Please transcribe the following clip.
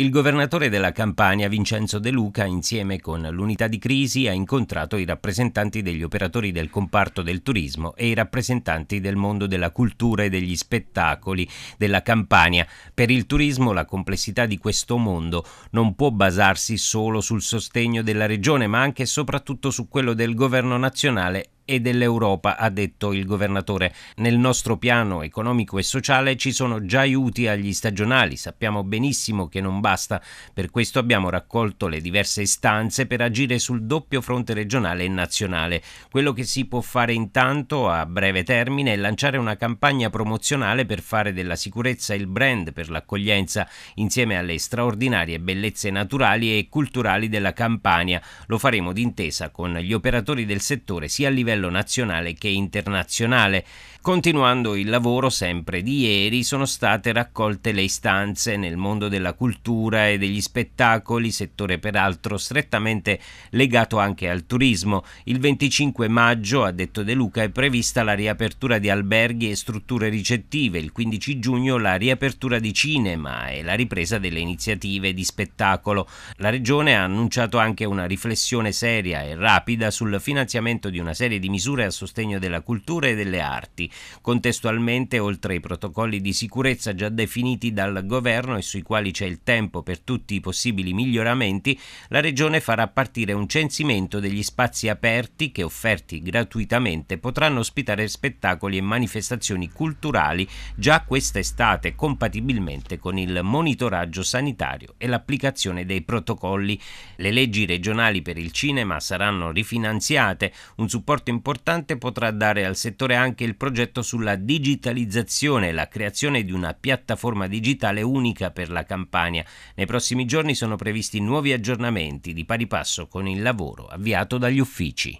Il governatore della Campania, Vincenzo De Luca, insieme con l'unità di crisi, ha incontrato i rappresentanti degli operatori del comparto del turismo e i rappresentanti del mondo della cultura e degli spettacoli della Campania. Per il turismo la complessità di questo mondo non può basarsi solo sul sostegno della regione, ma anche e soprattutto su quello del governo nazionale e dell'Europa, ha detto il governatore. Nel nostro piano economico e sociale ci sono già aiuti agli stagionali, sappiamo benissimo che non basta, per questo abbiamo raccolto le diverse istanze per agire sul doppio fronte regionale e nazionale. Quello che si può fare intanto a breve termine è lanciare una campagna promozionale per fare della sicurezza il brand per l'accoglienza insieme alle straordinarie bellezze naturali e culturali della Campania. Lo faremo d'intesa con gli operatori del settore sia a livello livello nazionale che internazionale. Continuando il lavoro sempre di ieri sono state raccolte le istanze nel mondo della cultura e degli spettacoli, settore peraltro strettamente legato anche al turismo. Il 25 maggio, ha detto De Luca, è prevista la riapertura di alberghi e strutture ricettive, il 15 giugno la riapertura di cinema e la ripresa delle iniziative di spettacolo. La regione ha annunciato anche una riflessione seria e rapida sul finanziamento di una serie di di misure a sostegno della cultura e delle arti. Contestualmente, oltre ai protocolli di sicurezza già definiti dal governo e sui quali c'è il tempo per tutti i possibili miglioramenti, la Regione farà partire un censimento degli spazi aperti che, offerti gratuitamente, potranno ospitare spettacoli e manifestazioni culturali già quest'estate, compatibilmente con il monitoraggio sanitario e l'applicazione dei protocolli. Le leggi regionali per il cinema saranno rifinanziate, un supporto importante importante potrà dare al settore anche il progetto sulla digitalizzazione e la creazione di una piattaforma digitale unica per la Campania. Nei prossimi giorni sono previsti nuovi aggiornamenti di pari passo con il lavoro avviato dagli uffici.